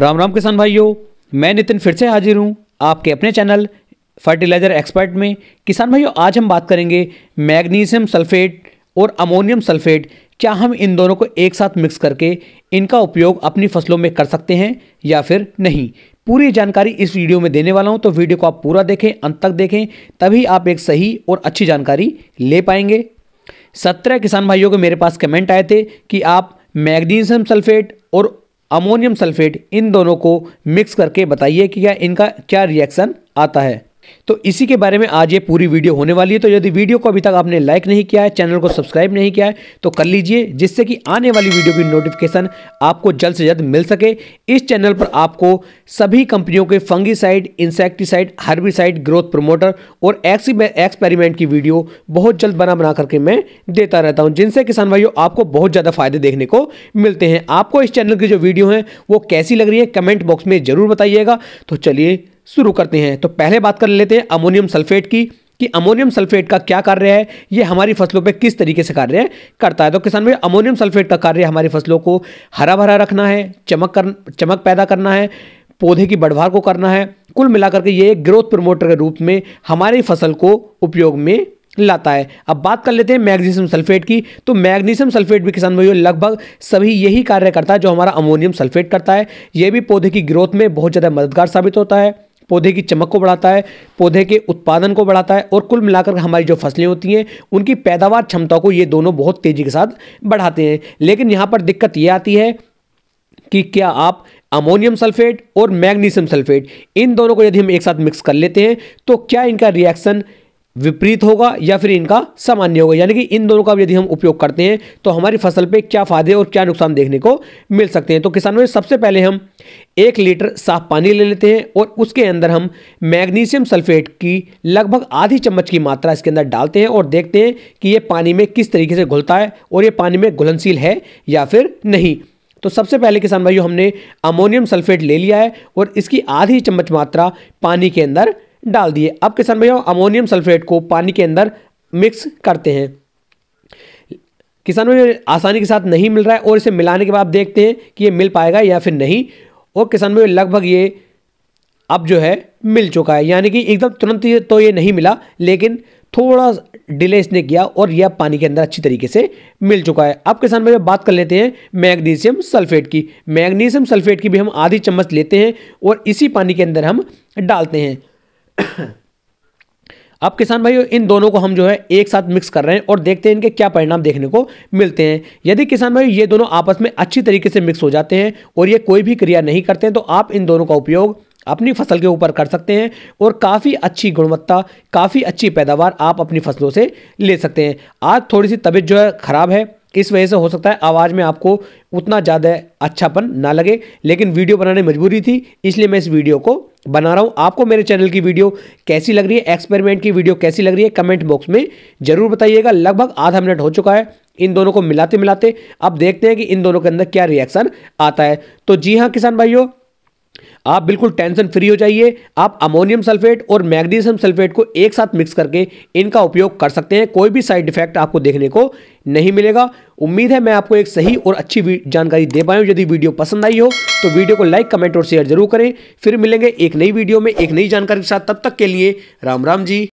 राम राम किसान भाइयों मैं नितिन फिर से हाजिर हूँ आपके अपने चैनल फर्टिलाइज़र एक्सपर्ट में किसान भाइयों आज हम बात करेंगे मैग्नीशियम सल्फेट और अमोनियम सल्फेट क्या हम इन दोनों को एक साथ मिक्स करके इनका उपयोग अपनी फसलों में कर सकते हैं या फिर नहीं पूरी जानकारी इस वीडियो में देने वाला हूं तो वीडियो को आप पूरा देखें अंत तक देखें तभी आप एक सही और अच्छी जानकारी ले पाएंगे सत्रह किसान भाइयों के मेरे पास कमेंट आए थे कि आप मैग्नीशियम सल्फेट और अमोनियम सल्फेट इन दोनों को मिक्स करके बताइए कि क्या इनका क्या रिएक्शन आता है तो इसी के बारे में आज ये पूरी वीडियो होने वाली है तो यदि वीडियो को अभी तक आपने लाइक नहीं किया है चैनल को सब्सक्राइब नहीं किया है तो कर लीजिए जिससे कि आने वाली वीडियो की नोटिफिकेशन आपको जल्द से जल्द मिल सके इस चैनल पर आपको सभी कंपनियों के fungicide insecticide herbicide growth promoter और एक्सपेरिमेंट की वीडियो बहुत जल्द बना बना करके मैं देता रहता हूँ जिनसे किसान भाइयों आपको बहुत ज़्यादा फायदे देखने को मिलते हैं आपको इस चैनल की जो वीडियो हैं वो कैसी लग रही है कमेंट बॉक्स में ज़रूर बताइएगा तो चलिए शुरू करते हैं तो पहले बात कर लेते हैं अमोनियम सल्फेट की कि अमोनियम सल्फेट का क्या कार्य है ये हमारी फसलों पे किस तरीके से कार्य करता है तो किसान भाई अमोनियम सल्फेट का कार्य हमारी फसलों को हरा भरा रखना है चमक कर चमक पैदा करना है पौधे की बढ़वार को करना है कुल मिलाकर के ये ग्रोथ प्रमोटर के रूप में हमारी फसल को उपयोग में लाता है अब बात कर लेते हैं मैग्नीशियम सल्फेट की तो मैग्नीशियम सल्फेट भी किसान भाइयों लगभग सभी यही कार्य करता है जो हमारा अमोनियम सल्फेट करता है ये भी पौधे की ग्रोथ में बहुत ज़्यादा मददगार साबित होता है पौधे की चमक को बढ़ाता है पौधे के उत्पादन को बढ़ाता है और कुल मिलाकर हमारी जो फसलें होती हैं उनकी पैदावार क्षमता को ये दोनों बहुत तेज़ी के साथ बढ़ाते हैं लेकिन यहाँ पर दिक्कत ये आती है कि क्या आप अमोनियम सल्फेट और मैग्नीशियम सल्फेट इन दोनों को यदि हम एक साथ मिक्स कर लेते हैं तो क्या इनका रिएक्शन विपरीत होगा या फिर इनका सामान्य होगा यानी कि इन दोनों का यदि हम उपयोग करते हैं तो हमारी फसल पे क्या फायदे और क्या नुकसान देखने को मिल सकते हैं तो किसानों में सबसे पहले हम एक लीटर साफ पानी ले लेते हैं और उसके अंदर हम मैग्नीशियम सल्फेट की लगभग आधी चम्मच की मात्रा इसके अंदर डालते हैं और देखते हैं कि ये पानी में किस तरीके से घुलता है और ये पानी में घुलनशील है या फिर नहीं तो सबसे पहले किसान भाइयों हमने अमोनियम सल्फेट ले लिया है और इसकी आधी चम्मच मात्रा पानी के अंदर डाल दिए अब किसान भैया अमोनियम सल्फेट को पानी के अंदर मिक्स करते हैं किसान भैया आसानी के साथ नहीं मिल रहा है और इसे मिलाने के बाद देखते हैं कि ये मिल पाएगा या फिर नहीं और किसान भाई लगभग ये अब जो है मिल चुका है यानी कि एकदम तुरंत तो ये नहीं मिला लेकिन थोड़ा डिले इसने किया और यह पानी के अंदर अच्छी तरीके से मिल चुका है अब किसान भाई बात कर लेते हैं मैग्नीशियम सल्फेट की मैग्नीशियम सल्फेट की भी हम आधी चम्मच लेते हैं और इसी पानी के अंदर हम डालते हैं अब किसान भाइयों इन दोनों को हम जो है एक साथ मिक्स कर रहे हैं और देखते हैं इनके क्या परिणाम देखने को मिलते हैं यदि किसान भाई ये दोनों आपस में अच्छी तरीके से मिक्स हो जाते हैं और ये कोई भी क्रिया नहीं करते हैं तो आप इन दोनों का उपयोग अपनी फसल के ऊपर कर सकते हैं और काफ़ी अच्छी गुणवत्ता काफ़ी अच्छी पैदावार आप अपनी फसलों से ले सकते हैं आज थोड़ी सी तबीयत जो है ख़राब है इस वजह से हो सकता है आवाज़ में आपको उतना ज़्यादा अच्छापन ना लगे लेकिन वीडियो बनाने मजबूरी थी इसलिए मैं इस वीडियो को बना रहा हूँ आपको मेरे चैनल की वीडियो कैसी लग रही है एक्सपेरिमेंट की वीडियो कैसी लग रही है कमेंट बॉक्स में ज़रूर बताइएगा लगभग आधा मिनट हो चुका है इन दोनों को मिलाते मिलाते अब देखते हैं कि इन दोनों के अंदर क्या रिएक्शन आता है तो जी हाँ किसान भाइयों आप बिल्कुल टेंशन फ्री हो जाइए आप अमोनियम सल्फेट और मैग्नीशियम सल्फेट को एक साथ मिक्स करके इनका उपयोग कर सकते हैं कोई भी साइड इफेक्ट आपको देखने को नहीं मिलेगा उम्मीद है मैं आपको एक सही और अच्छी जानकारी दे पाया हूँ यदि वीडियो पसंद आई हो तो वीडियो को लाइक कमेंट और शेयर जरूर करें फिर मिलेंगे एक नई वीडियो में एक नई जानकारी के साथ तब तक के लिए राम राम जी